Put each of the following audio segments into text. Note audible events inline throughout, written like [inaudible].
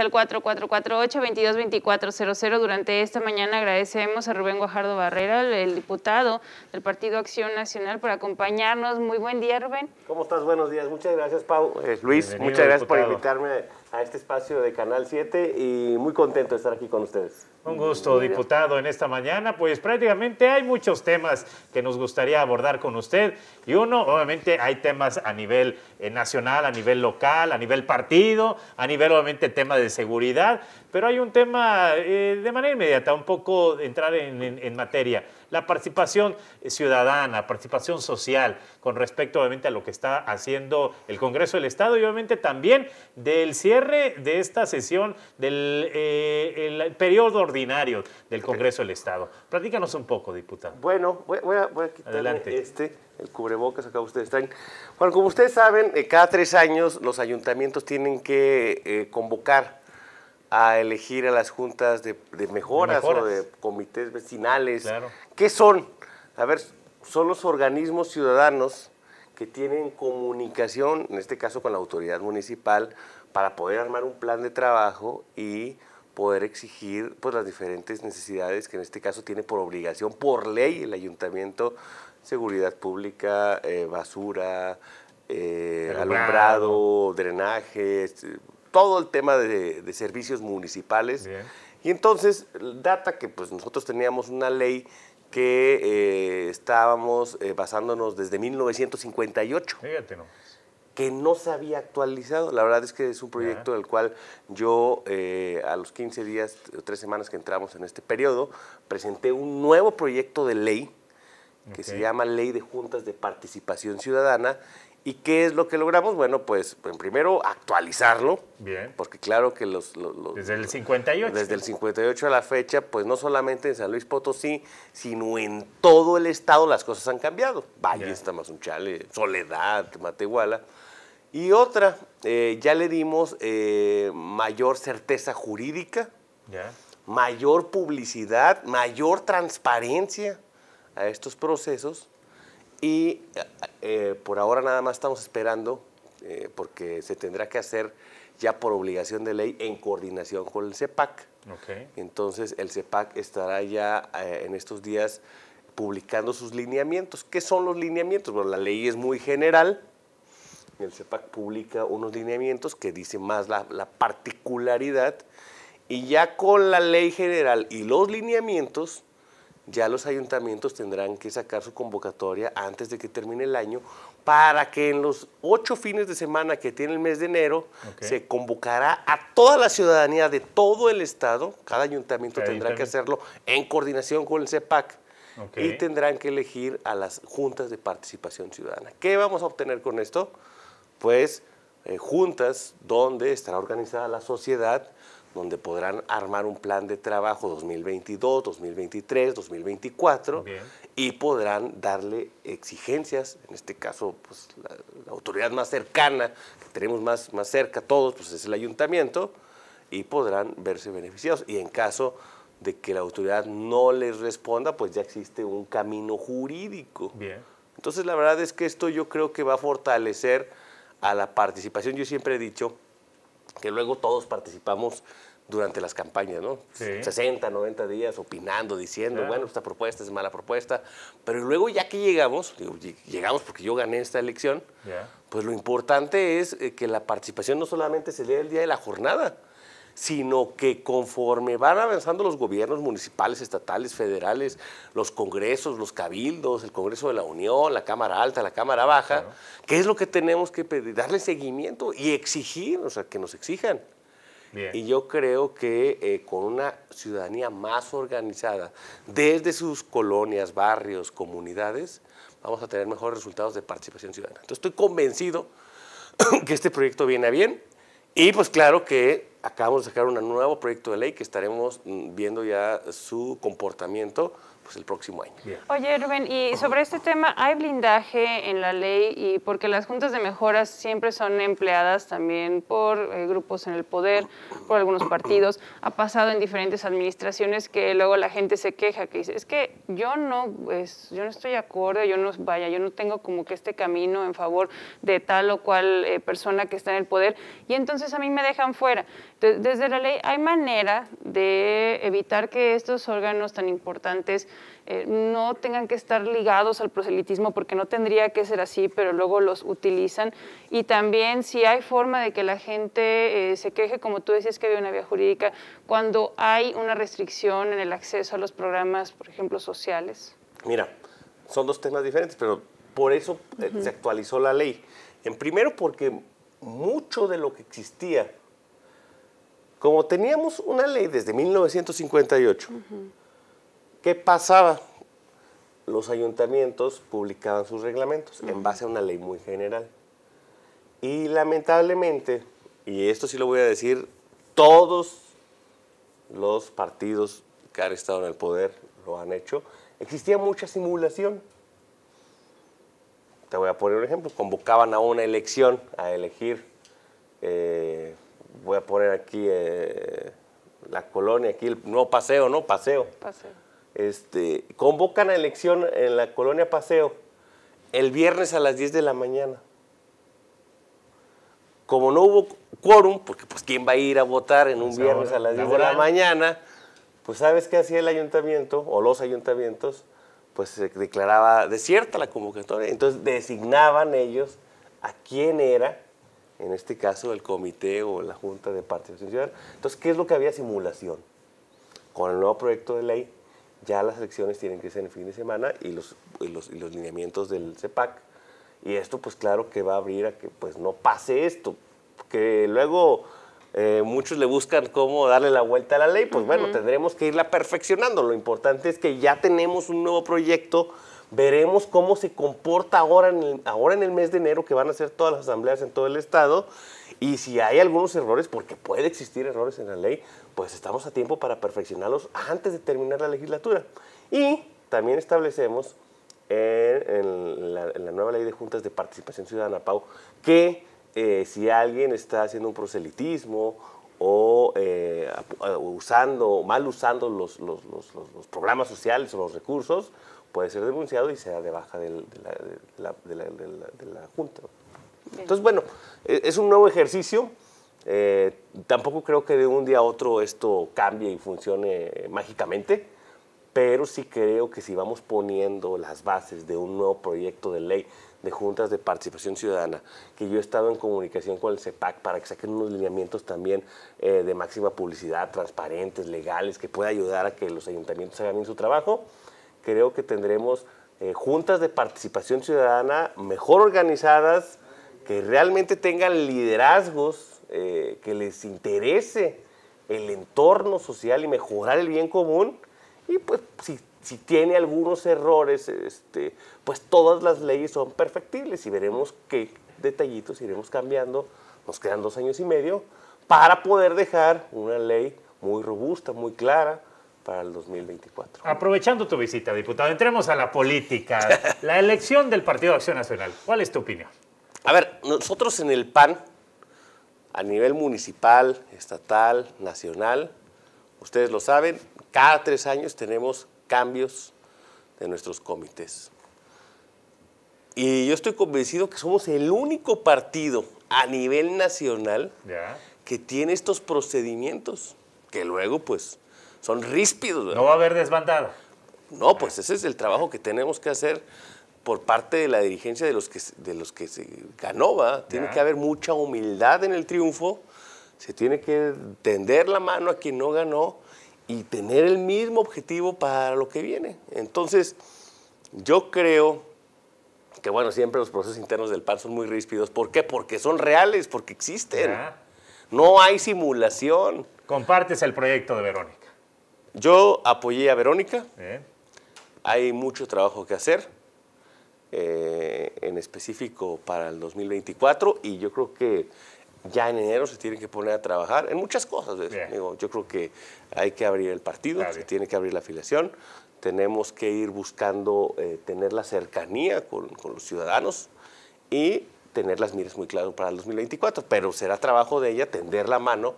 al 4448-222400. Durante esta mañana agradecemos a Rubén Guajardo Barrera, el diputado del Partido Acción Nacional, por acompañarnos. Muy buen día, Rubén. ¿Cómo estás? Buenos días. Muchas gracias, Pau. Eh, Luis, muchas gracias por invitarme a este espacio de Canal 7 y muy contento de estar aquí con ustedes. Un gusto, diputado, en esta mañana. Pues prácticamente hay muchos temas que nos gustaría abordar con usted. Y uno, obviamente, hay temas a nivel eh, nacional, a nivel local, a nivel partido, a nivel, obviamente, tema de seguridad. Pero hay un tema eh, de manera inmediata, un poco entrar en, materia. La participación ciudadana, participación social, con respecto obviamente a lo que está haciendo el Congreso del Estado y obviamente también del cierre de esta sesión del eh, periodo ordinario del Congreso del Estado. Platícanos un poco, diputado. Bueno, voy, a, quitar este, el cubrebocas, acá ustedes están. Bueno, como ustedes saben, eh, cada tres años los ayuntamientos tienen que convocar a elegir a las juntas de, mejoras, o de comités vecinales. ¿Qué son? A ver, son los organismos ciudadanos que tienen comunicación, en este caso con la autoridad municipal, para poder armar un plan de trabajo y poder exigir pues, las diferentes necesidades que en este caso tiene por obligación, por ley, el ayuntamiento, seguridad pública, eh, basura, eh, alumbrado, drenaje, eh, todo el tema de, servicios municipales. Y entonces data que pues nosotros teníamos una ley que eh, estábamos eh, basándonos desde 1958. Fíjate no. Que no se había actualizado. La verdad es que es un proyecto del cual yo, eh, a los 15 días, tres semanas que entramos en este periodo, presenté un nuevo proyecto de ley que se llama Ley de Juntas de Participación Ciudadana ¿Y qué es lo que logramos? Bueno, pues, pues primero actualizarlo. Bien. Porque claro que los... desde el 58. Desde el 58 a la fecha, pues no solamente en San Luis Potosí, sino en todo el estado las cosas han cambiado. un chale, Soledad, Matehuala. Y otra, eh, ya le dimos eh, mayor certeza jurídica, mayor publicidad, mayor transparencia a estos procesos y eh, por ahora nada más estamos esperando, eh, porque se tendrá que hacer ya por obligación de ley en coordinación con el CEPAC. E Entonces el CEPAC e estará ya eh, en estos días publicando sus lineamientos. ¿Qué son los lineamientos? Bueno, la ley es muy general. El CEPAC e publica unos lineamientos que dicen más la, la particularidad y ya con la ley general y los lineamientos ya los ayuntamientos tendrán que sacar su convocatoria antes de que termine el año para que en los ocho fines de semana que tiene el mes de enero se convocará a toda la ciudadanía de todo el estado, cada ayuntamiento tendrá que hacerlo en coordinación con el CEPAC e y tendrán que elegir a las juntas de participación ciudadana. ¿Qué vamos a obtener con esto? Pues eh, juntas donde estará organizada la sociedad, donde podrán armar un plan de trabajo 2022, 2023, 2024 y podrán darle exigencias, en este caso pues, la, autoridad más cercana, que tenemos más, más cerca todos, pues es el ayuntamiento, y podrán verse beneficiados. Y en caso de que la autoridad no les responda, pues ya existe un camino jurídico. Bien. Entonces la verdad es que esto yo creo que va a fortalecer a la participación. Yo siempre he dicho que luego todos participamos durante las campañas, ¿no? 60, 90 días opinando, diciendo, bueno, esta propuesta es mala propuesta. Pero luego ya que llegamos, digo, llegamos porque yo gané esta elección, pues lo importante es eh, que la participación no solamente se dé el día de la jornada, sino que conforme van avanzando los gobiernos municipales, estatales, federales, los congresos, los cabildos, el Congreso de la Unión, la Cámara Alta, la Cámara Baja, ¿qué es lo que tenemos que pedir? Darle seguimiento y exigir, o sea, que nos exijan. Y yo creo que eh, con una ciudadanía más organizada, desde sus colonias, barrios, comunidades, vamos a tener mejores resultados de participación ciudadana. Entonces estoy convencido [clears throat] que este proyecto viene bien y pues claro que acabamos de sacar un nuevo proyecto de ley que estaremos mm, viendo ya su comportamiento pues, el próximo año. Oye, Rubén, y sobre este tema, ¿hay blindaje en la ley? Y porque las juntas de mejoras siempre son empleadas también por eh, grupos en el poder, por algunos partidos. Ha pasado en diferentes administraciones que luego la gente se queja, que dice, es que yo no, pues, yo no estoy de acuerdo yo no, vaya, yo no tengo como que este camino en favor de tal o cual eh, persona que está en el poder, y entonces a mí me dejan fuera. Entonces, desde la ley hay manera de evitar que estos órganos tan importantes eh, no tengan que estar ligados al proselitismo porque no tendría que ser así, pero luego los utilizan. Y también si hay forma de que la gente eh, se queje, como tú decías que había una vía jurídica, cuando hay una restricción en el acceso a los programas, por ejemplo, sociales. Mira, son dos temas diferentes, pero por eso eh, se actualizó la ley. En primero porque mucho de lo que existía, como teníamos una ley desde 1958, ¿Qué pasaba? Los ayuntamientos publicaban sus reglamentos en base a una ley muy general. Y lamentablemente, y esto sí lo voy a decir, todos los partidos que han estado en el poder lo han hecho, existía mucha simulación. Te voy a poner un ejemplo, convocaban a una elección a elegir, eh, voy a poner aquí eh, la colonia, aquí el nuevo paseo, ¿no? Paseo. Paseo este, convocan a elección en la colonia Paseo el viernes a las 10 de la mañana. Como no hubo quórum, porque pues quién va a ir a votar en un pues, viernes a las 10 de la mañana, pues sabes qué hacía el ayuntamiento o los ayuntamientos, pues se declaraba desierta la convocatoria. Entonces designaban ellos a quién era, en este caso, el comité o la junta de participación ciudadana. Entonces, ¿qué es lo que había? Simulación. Con el nuevo proyecto de ley ya las elecciones tienen que ser el fin de semana y los, los, lineamientos del CEPAC. Y esto, pues claro que va a abrir a que pues no pase esto, que luego eh, muchos le buscan cómo darle la vuelta a la ley, pues bueno, tendremos que irla perfeccionando. Lo importante es que ya tenemos un nuevo proyecto, veremos cómo se comporta ahora en ahora en el mes de enero, que van a ser todas las asambleas en todo el estado, y si hay algunos errores, porque puede existir errores en la ley, pues estamos a tiempo para perfeccionarlos antes de terminar la legislatura. Y también establecemos en, la, nueva ley de juntas de participación ciudadana, Pau, que eh, si alguien está haciendo un proselitismo o eh, usando, mal usando los, los, programas sociales o los recursos, puede ser denunciado y sea de baja de la Junta. Entonces, bueno, e, es un nuevo ejercicio. Eh, tampoco creo que de un día a otro esto cambie y funcione mágicamente, pero sí creo que si vamos poniendo las bases de un nuevo proyecto de ley de juntas de participación ciudadana, que yo he estado en comunicación con el CEPAC e para que saquen unos lineamientos también eh, de máxima publicidad, transparentes, legales, que pueda ayudar a que los ayuntamientos hagan bien su trabajo, creo que tendremos eh, juntas de participación ciudadana mejor organizadas, que realmente tengan liderazgos, eh, que les interese el entorno social y mejorar el bien común. Y pues si, tiene algunos errores, este, pues todas las leyes son perfectibles y veremos qué detallitos iremos cambiando. Nos quedan dos años y medio para poder dejar una ley muy robusta, muy clara, para el 2024. Aprovechando tu visita, diputado, entremos a la política. [laughs] La elección del Partido de Acción Nacional. ¿Cuál es tu opinión? A ver, nosotros en el PAN, a nivel municipal, estatal, nacional, ustedes lo saben, cada tres años tenemos cambios de nuestros comités. Y yo estoy convencido que somos el único partido a nivel nacional que tiene estos procedimientos, que luego pues son ríspidos. No va a haber desbandada. No, pues ese es el trabajo que tenemos que hacer por parte de la dirigencia de los que, se ganó, Tiene que haber mucha humildad en el triunfo, se tiene que tender la mano a quien no ganó y tener el mismo objetivo para lo que viene. Entonces, yo creo que, bueno, siempre los procesos internos del PAN son muy ríspidos. ¿Por qué? Porque son reales, porque existen. No hay simulación. Compartes el proyecto de Verónica. Yo apoyé a Verónica. Hay mucho trabajo que hacer eh, en específico para el 2024 y yo creo que ya en enero se tienen que poner a trabajar en muchas cosas. Digo, yo creo que hay que abrir el partido, se tiene que abrir la afiliación, tenemos que ir buscando eh, tener la cercanía con, con, los ciudadanos y tener las miras muy claras para el 2024, pero será trabajo de ella tender la mano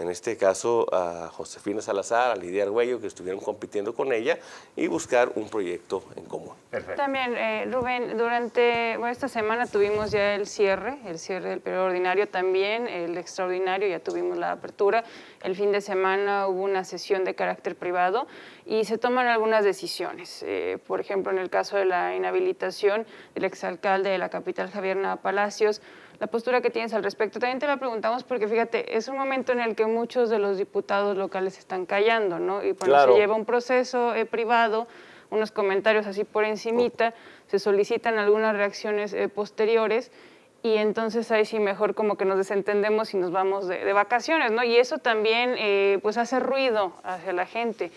en este caso a Josefina Salazar, a Lidia Arguello, que estuvieron compitiendo con ella y buscar un proyecto en común. Perfecto. También, eh, Rubén, durante esta semana tuvimos ya el cierre, el cierre del periodo ordinario también, el extraordinario, ya tuvimos la apertura. El fin de semana hubo una sesión de carácter privado y se toman algunas decisiones. Eh, por ejemplo, en el caso de la inhabilitación del exalcalde de la capital, Javier Palacios, la postura que tienes al respecto. También te la preguntamos porque, fíjate, es un momento en el que muchos de los diputados locales están callando, ¿no? Y cuando se lleva un proceso eh, privado, unos comentarios así por encimita, se solicitan algunas reacciones eh, posteriores y entonces ahí sí mejor como que nos desentendemos y nos vamos de, vacaciones, ¿no? Y eso también eh, pues hace ruido hacia la gente.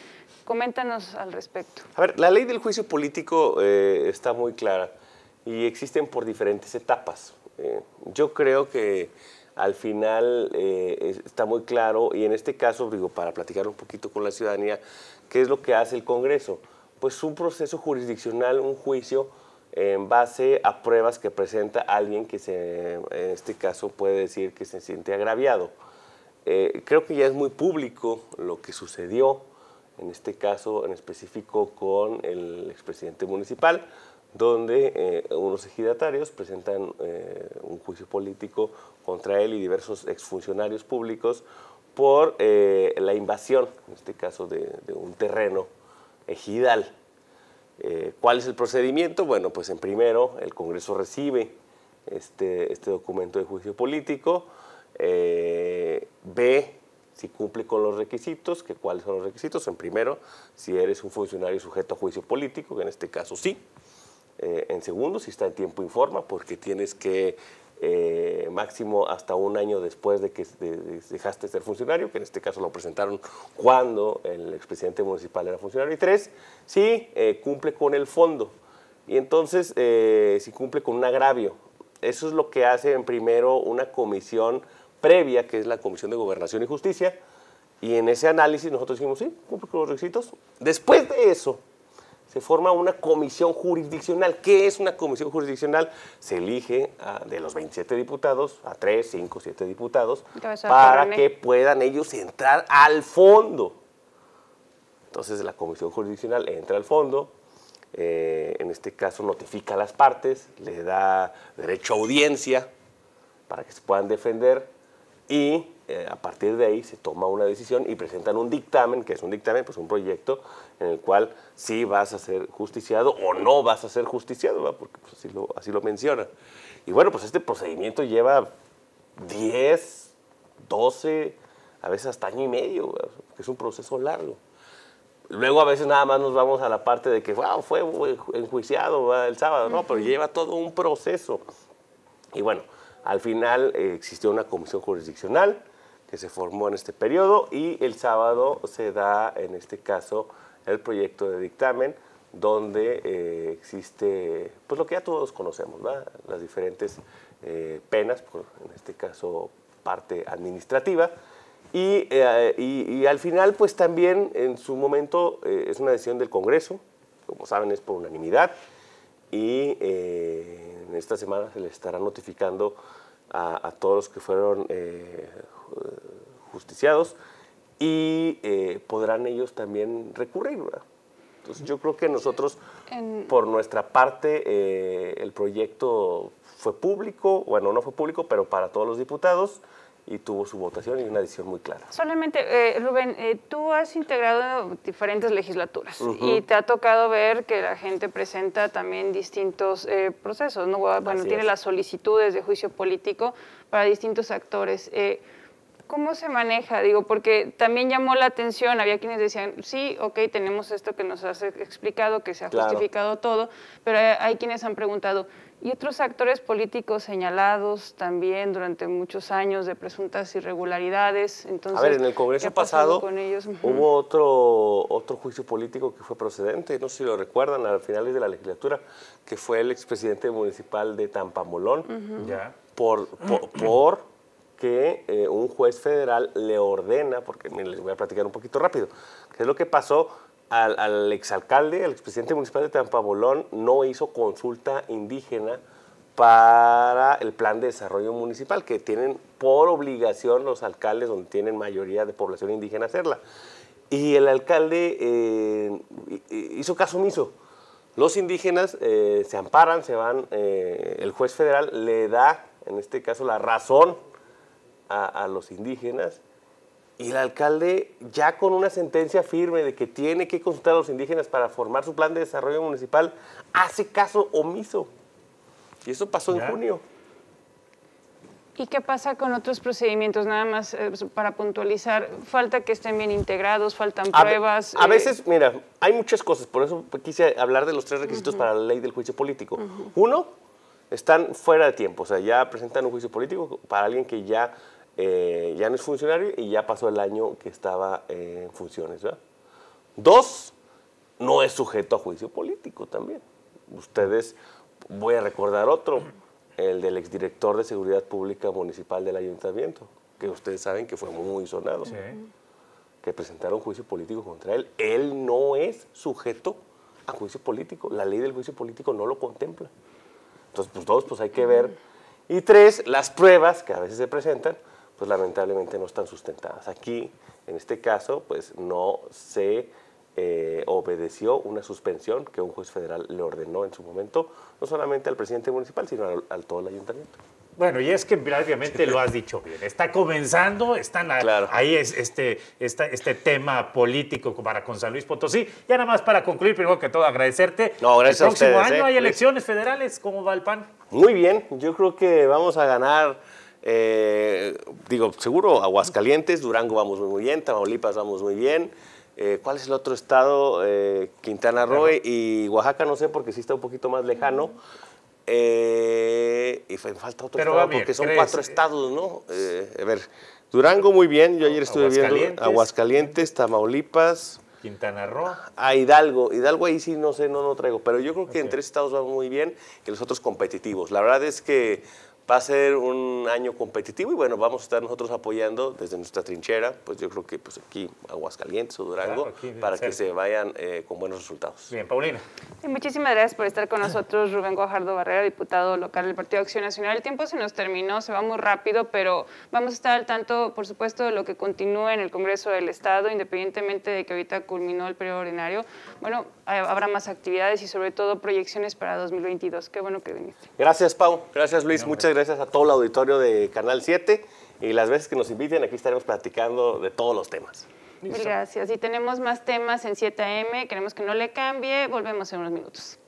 Coméntanos al respecto. A ver, la ley del juicio político está muy clara y existen por diferentes etapas. Eh, yo creo que al final eh, está muy claro, y en este caso, digo, para platicar un poquito con la ciudadanía, ¿qué es lo que hace el Congreso? Pues un proceso jurisdiccional, un juicio en base a pruebas que presenta alguien que se, en este caso puede decir que se siente agraviado. Eh, creo que ya es muy público lo que sucedió, en este caso en específico con el expresidente municipal, donde eh, unos ejidatarios presentan eh, un juicio político contra él y diversos exfuncionarios públicos por eh, la invasión, en este caso de, un terreno ejidal. ¿Cuál es el procedimiento? Bueno, pues en primero el Congreso recibe este, este documento de juicio político, ve si cumple con los requisitos, que cuáles son los requisitos. En primero, si eres un funcionario sujeto a juicio político, que en este caso sí, eh, en segundos si está en tiempo informa porque tienes que eh, máximo hasta un año después de que dejaste de ser funcionario, que en este caso lo presentaron cuando el expresidente municipal era funcionario, y tres, si eh, cumple con el fondo, y entonces si cumple con un agravio. Eso es lo que hace en primero una comisión previa, que es la Comisión de Gobernación y Justicia, y en ese análisis nosotros dijimos, sí, cumple con los requisitos. Después de eso, se forma una comisión jurisdiccional. ¿Qué es una comisión jurisdiccional? Se elige de los 27 diputados a 3, 5, 7 diputados para que puedan ellos entrar al fondo. Entonces la comisión jurisdiccional entra al fondo, eh, en este caso notifica a las partes, le da derecho a audiencia para que se puedan defender y eh, a partir de ahí se toma una decisión y presentan un dictamen, que es un dictamen, pues un proyecto en el cual sí vas a ser justiciado o no vas a ser justiciado, porque pues, así, lo, menciona. Y bueno, pues este procedimiento lleva 10, 12, a veces hasta año y medio, que es un proceso largo. Luego a veces nada más nos vamos a la parte de que, wow, fue enjuiciado el sábado, no, pero lleva todo un proceso. Y bueno, al final eh, existió una comisión jurisdiccional que se formó en este periodo y el sábado se da, en este caso, el proyecto de dictamen donde eh, existe pues lo que ya todos conocemos, las diferentes eh, penas, en este caso parte administrativa, eh, y, al final pues también en su momento es una decisión del Congreso, como saben es por unanimidad, y en esta semana se le estará notificando a, a todos los que fueron justiciados y eh, podrán ellos también recurrir. ¿verdad? Entonces yo creo que nosotros, por nuestra parte, eh, el proyecto fue público, bueno, no fue público, pero para todos los diputados y tuvo su votación y una decisión muy clara. Solamente, eh, Rubén, tú has integrado diferentes legislaturas y te ha tocado ver que la gente presenta también distintos procesos, ¿no? Bueno, tiene las solicitudes de juicio político para distintos actores. ¿Cómo se maneja? Digo, porque también llamó la atención, había quienes decían, sí, ok, tenemos esto que nos has explicado, que se ha justificado todo, pero hay, quienes han preguntado, y otros actores políticos señalados también durante muchos años de presuntas irregularidades. Entonces, a ver, en el Congreso pasado con hubo otro, otro juicio político que fue procedente, no sé si lo recuerdan, a finales de la legislatura, que fue el expresidente municipal de Tampamolón, ya por, por que eh, un juez federal le ordena, porque les voy a platicar un poquito rápido, qué es lo que pasó al, exalcalde, al expresidente municipal de Tampabolón, no hizo consulta indígena para el plan de desarrollo municipal, que tienen por obligación los alcaldes donde tienen mayoría de población indígena hacerla. Y el alcalde eh, hizo caso omiso. Los indígenas eh, se amparan, se van, el juez federal le da, en este caso, la razón a, los indígenas y el alcalde ya con una sentencia firme de que tiene que consultar a los indígenas para formar su plan de desarrollo municipal, hace caso omiso. Y eso pasó en junio. ¿Y qué pasa con otros procedimientos? Nada más eh, para puntualizar, falta que estén bien integrados, faltan pruebas. A eh, veces, mira, hay muchas cosas, por eso quise hablar de los tres requisitos para la ley del juicio político. Uno, están fuera de tiempo, o sea, ya presentan un juicio político para alguien que ya eh, ya no es funcionario y ya pasó el año que estaba en funciones. Dos, no es sujeto a juicio político también. Ustedes, voy a recordar otro, el del exdirector de Seguridad Pública Municipal del Ayuntamiento, que ustedes saben que fue muy sonado, que presentaron juicio político contra él. Él no es sujeto a juicio político, la ley del juicio político no lo contempla. Entonces, pues todos pues hay que ver. Y tres, las pruebas que a veces se presentan, pues lamentablemente no están sustentadas. Aquí, en este caso, pues no se eh, obedeció una suspensión que un juez federal le ordenó en su momento, no solamente al presidente municipal, sino al, todo el ayuntamiento. Bueno, y es que obviamente lo has dicho bien. Está comenzando, están claro. ahí es este, este tema político para con San Luis Potosí. Ya nada más para concluir, primero que todo agradecerte. No, gracias El próximo año ¿eh? hay elecciones federales. ¿Cómo va el PAN? Muy bien, yo creo que vamos a ganar eh, digo, seguro Aguascalientes, Durango vamos muy, bien, Tamaulipas vamos muy bien. Eh, ¿Cuál es el otro estado? Eh, Quintana Roo y Oaxaca, no sé, porque sí está un poquito más lejano. y falta otro estado, porque son cuatro estados, ¿no? a ver, Durango muy bien, yo ayer estuve viendo Aguascalientes, Tamaulipas, Quintana Roo. A ah, Hidalgo. Hidalgo ahí sí, no sé, no lo traigo. Pero yo creo que en tres estados va muy bien que los otros competitivos. La verdad es que Va a ser un año competitivo y bueno, vamos a estar nosotros apoyando desde nuestra trinchera, pues yo creo que pues aquí Aguascalientes o Durango, para que se vayan eh, con buenos resultados. Bien, Paulina. muchísimas gracias por estar con nosotros, Rubén Guajardo Barrera, diputado local del Partido de Acción Nacional. El tiempo se nos terminó, se va muy rápido, pero vamos a estar al tanto, por supuesto, de lo que continúe en el Congreso del Estado, independientemente de que ahorita culminó el periodo ordinario. Bueno, eh, habrá más actividades y sobre todo proyecciones para 2022. Qué bueno que viniste. Gracias, Pau. Gracias, Luis. Muchas gracias a todo el auditorio de Canal 7 y las veces que nos inviten aquí estaremos platicando de todos los temas. Muchas Gracias. Y tenemos más temas en 7am. Queremos que no le cambie. Volvemos en unos minutos.